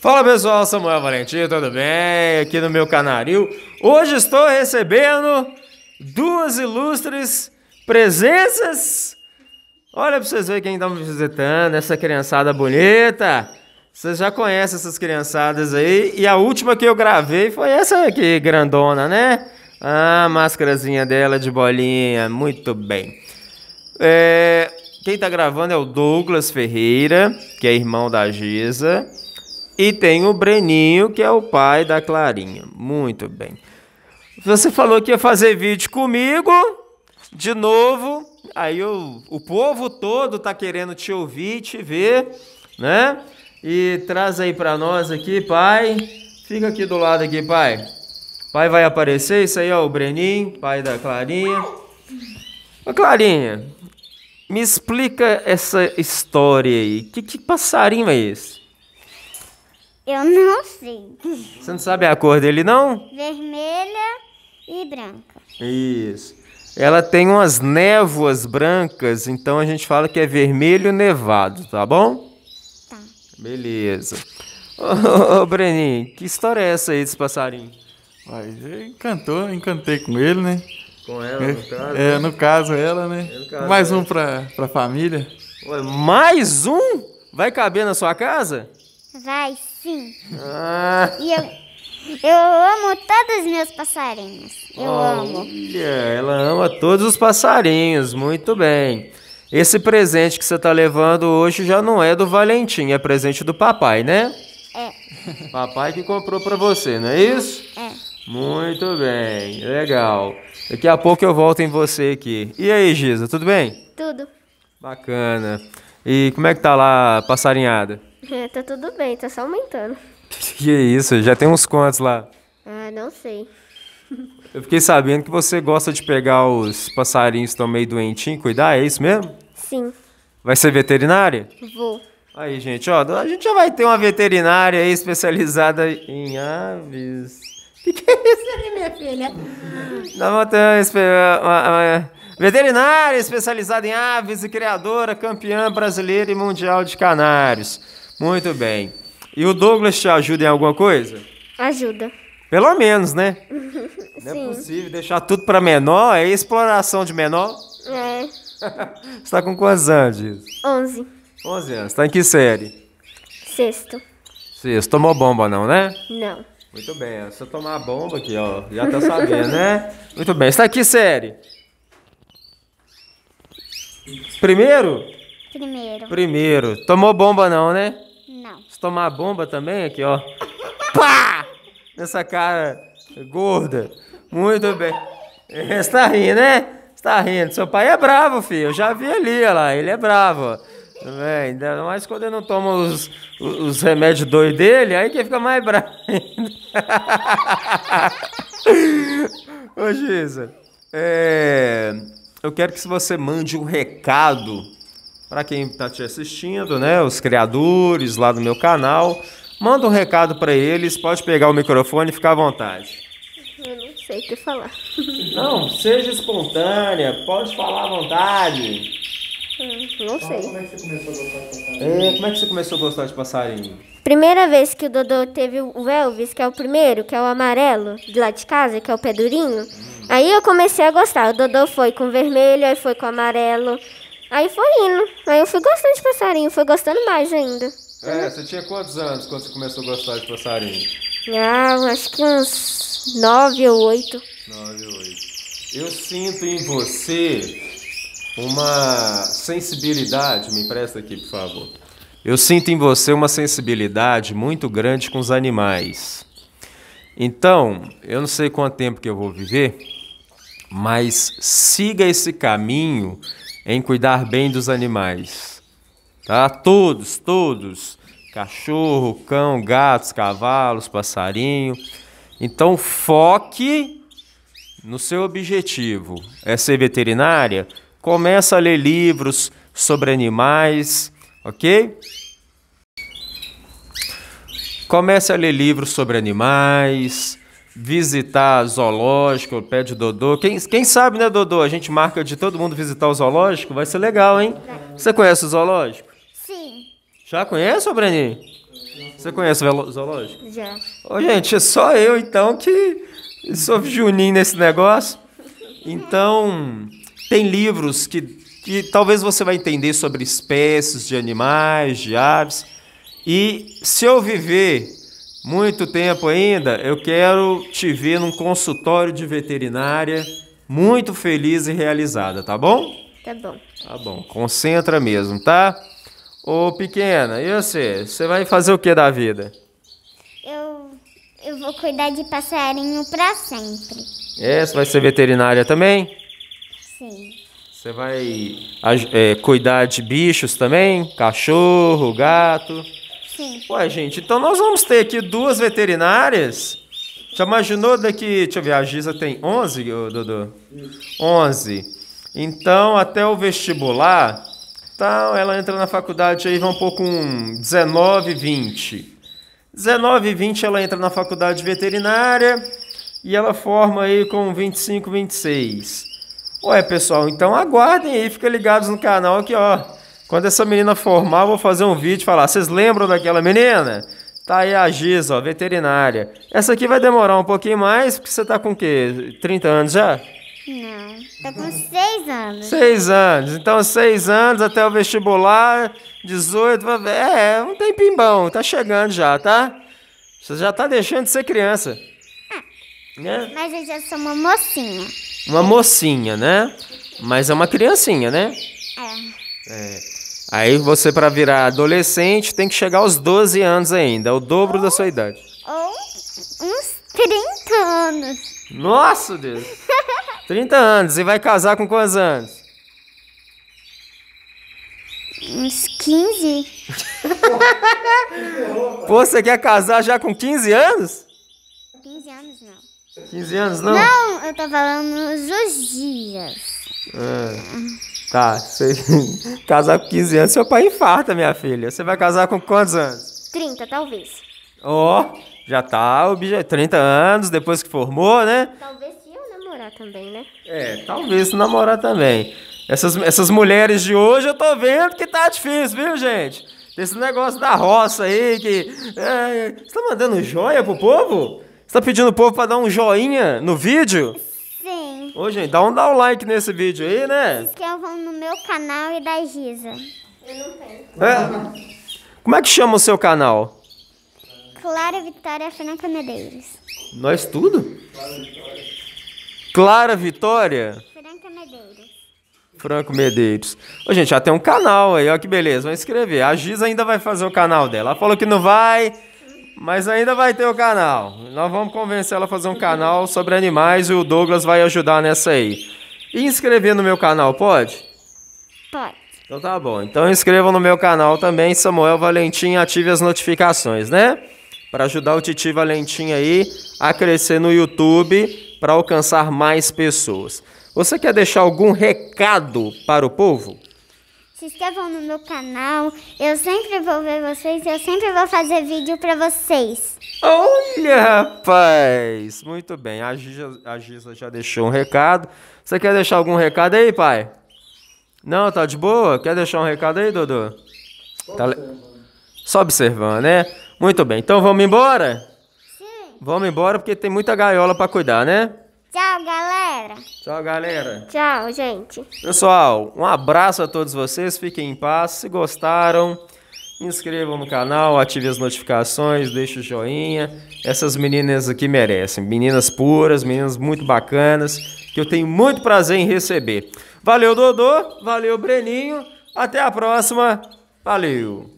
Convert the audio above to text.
Fala pessoal, Samuel Valentim, tudo bem? Aqui no meu canaril. Hoje estou recebendo duas ilustres presenças. Olha para vocês verem quem está me visitando, essa criançada bonita. Vocês já conhecem essas criançadas aí. E a última que eu gravei foi essa aqui, grandona, né? Ah, máscarazinha dela de bolinha. Muito bem. É, quem tá gravando é o Douglas Ferreira, que é irmão da Gisa. E tem o Breninho, que é o pai da Clarinha. Muito bem. Você falou que ia fazer vídeo comigo. De novo. Aí o, o povo todo tá querendo te ouvir, te ver, né? E traz aí para nós aqui, pai. Fica aqui do lado aqui, pai. Pai vai aparecer, isso aí, ó, é o Breninho, pai da Clarinha. Ô, Clarinha, me explica essa história aí. Que, que passarinho é esse? Eu não sei. Você não sabe a cor dele, não? Vermelha e branca. Isso. Ela tem umas névoas brancas, então a gente fala que é vermelho nevado, tá bom? Tá. Beleza. Ô, oh, Breninho, que história é essa aí desse passarinho? Mas encantou, encantei com ele, né? Com ela, no é, caso. É, no caso, ela, né? É, caso, mais é. um pra, pra família. Ué, mais um? Vai caber na sua casa? Vai sim. Ah. E eu. Eu amo todos os meus passarinhos. Eu Olha, amo. Ela ama todos os passarinhos. Muito bem. Esse presente que você está levando hoje já não é do Valentim, é presente do papai, né? É. Papai que comprou para você, não é isso? É. Muito bem, legal. Daqui a pouco eu volto em você aqui. E aí, Giza, tudo bem? Tudo. Bacana. E como é que tá lá a passarinhada? É, tá tudo bem, tá só aumentando. Que isso, já tem uns quantos lá? Ah, não sei. Eu fiquei sabendo que você gosta de pegar os passarinhos que estão meio doentinhos, cuidar, é isso mesmo? Sim. Vai ser veterinária? Vou. Aí, gente, ó, a gente já vai ter uma veterinária aí especializada em aves que, que é isso? Isso minha filha. Nós uma, veterinária especializada em aves e criadora, campeã brasileira e mundial de canários. Muito bem. E o Douglas te ajuda em alguma coisa? Ajuda. Pelo menos, né? Não é possível deixar tudo para menor, é exploração de menor? É. Você está com quantos anos? Onze. Onze anos. Está em que série? Sexto. Sexto. Tomou bomba não, né? Não. Muito bem, se eu tomar a bomba aqui, ó, já tá sabendo, né? Muito bem, está aqui, série. Primeiro? Primeiro. Primeiro. Tomou bomba não, né? Não. Se tomar bomba também, aqui, ó. Pá! Nessa cara gorda. Muito bem. Você tá rindo, né? Você tá rindo. Seu pai é bravo, filho. Eu já vi ali, olha lá. Ele é bravo, ó. Véi, ainda mais quando eu não tomo os, os, remédios doidos dele, aí que fica mais bravo Ô, Giza, é, eu quero que você mande um recado para quem está te assistindo, né? Os criadores lá do meu canal. Manda um recado para eles, pode pegar o microfone e ficar à vontade. Eu não sei o que falar. Não, seja espontânea, pode falar à vontade não sei. Como é, que você começou a gostar de passarinho? É, como é que você começou a gostar de passarinho? Primeira vez que o Dodô teve o Elvis, que é o primeiro, que é o amarelo, de lá de casa, que é o pedurinho. Hum. Aí eu comecei a gostar. O Dodô foi com vermelho, aí foi com amarelo. Aí foi indo. Aí eu fui gostando de passarinho, fui gostando mais ainda. É, você tinha quantos anos quando você começou a gostar de passarinho? Ah, acho que uns nove ou oito. Nove ou oito. Eu sinto em você uma sensibilidade, me empresta aqui, por favor. Eu sinto em você uma sensibilidade muito grande com os animais. Então, eu não sei quanto tempo que eu vou viver, mas siga esse caminho em cuidar bem dos animais. Tá? Todos, todos. Cachorro, cão, gatos, cavalos, passarinho. Então foque no seu objetivo. É ser veterinária? começa a ler livros sobre animais, ok? Comece a ler livros sobre animais, visitar zoológico, pé de Dodô. Quem, quem sabe, né, Dodô? A gente marca de todo mundo visitar o zoológico, vai ser legal, hein? Você conhece o zoológico? Sim. Já conhece, ô Breninho? Você conhece o zoológico? Já. Ô, gente, é só eu, então, que sou juninho nesse negócio. Então, tem livros que, que talvez você vai entender sobre espécies de animais, de aves. E se eu viver muito tempo ainda, eu quero te ver num consultório de veterinária muito feliz e realizada, tá bom? Tá bom. Tá bom, concentra mesmo, tá? Ô pequena, e você? Você vai fazer o que da vida? Eu, eu vou cuidar de passarinho pra sempre. É, você vai ser veterinária também? Sim. Você vai é, cuidar de bichos também? Cachorro, gato? Sim. Ué, gente, então nós vamos ter aqui duas veterinárias. Já imaginou daqui. Deixa eu ver, a Giza tem 11, Dudu? 11. Então, até o vestibular. Então, ela entra na faculdade aí, vamos pôr com 19, 20. 19 20 ela entra na faculdade veterinária e ela forma aí com 25, 26. Ué, pessoal, então aguardem aí, fica ligados no canal aqui, ó. Quando essa menina formar, eu vou fazer um vídeo e falar, vocês lembram daquela menina? Tá aí a Giz, ó, veterinária. Essa aqui vai demorar um pouquinho mais, porque você tá com o quê? 30 anos já? Não, tô tá com 6 anos. 6 anos. Então, 6 anos até o vestibular, 18, é, é, um tempinho bom, tá chegando já, tá? Você já tá deixando de ser criança. Ah, né? Mas eu já sou uma mocinha uma mocinha, né? Mas é uma criancinha, né? É. é. Aí você, para virar adolescente, tem que chegar aos 12 anos ainda, é o dobro ou, da sua idade. Ou uns 30 anos. Nossa, Deus! 30 anos. E vai casar com quantos anos? Uns 15. Pô, você quer casar já com 15 anos? 15 anos não. 15 anos, não? Não, eu tô falando os dias. Ah, tá, você casar com 15 anos, seu pai infarta, minha filha. Você vai casar com quantos anos? 30, talvez. Ó, oh, já tá o obje... 30 anos depois que formou, né? Talvez se eu namorar também, né? É, talvez se namorar também. Essas, essas mulheres de hoje eu tô vendo que tá difícil, viu, gente? Esse negócio da roça aí que. É, você tá mandando joia pro povo? Você tá pedindo o povo pra dar um joinha no vídeo? Sim. Ô, gente, dá um, dá um like nesse vídeo aí, né? Se inscrevam no meu canal e da Giza. Eu não tenho. É? Como é que chama o seu canal? Clara Vitória Franca Medeiros. Nós tudo? Clara Vitória? Franca Medeiros. Franco Medeiros. Ô, gente, já tem um canal aí, ó que beleza. Vamos inscrever. A Giza ainda vai fazer o canal dela. Ela falou que não vai... Mas ainda vai ter o canal. Nós vamos convencer ela a fazer um canal sobre animais e o Douglas vai ajudar nessa aí. E inscrever no meu canal, pode? Pode. Então tá bom. Então inscrevam no meu canal também, Samuel Valentim, ative as notificações, né? Para ajudar o Titi Valentim aí a crescer no YouTube, para alcançar mais pessoas. Você quer deixar algum recado para o povo? se inscrevam no meu canal. Eu sempre vou ver vocês, eu sempre vou fazer vídeo para vocês. Olha, rapaz! Muito bem, a Giza, a já deixou um recado. Você quer deixar algum recado aí, pai? Não, tá de boa? Quer deixar um recado aí, Dodô? Só, tá observando. Só observando, né? Muito bem, então vamos embora? Sim. Vamos embora porque tem muita gaiola para cuidar, né? Tchau, galera. Tchau, galera. Tchau, gente. Pessoal, um abraço a todos vocês. Fiquem em paz. Se gostaram, inscrevam no canal, ativem as notificações, deixe o joinha. Essas meninas aqui merecem. Meninas puras, meninas muito bacanas, que eu tenho muito prazer em receber. Valeu, Dodô. Valeu, Breninho. Até a próxima. Valeu.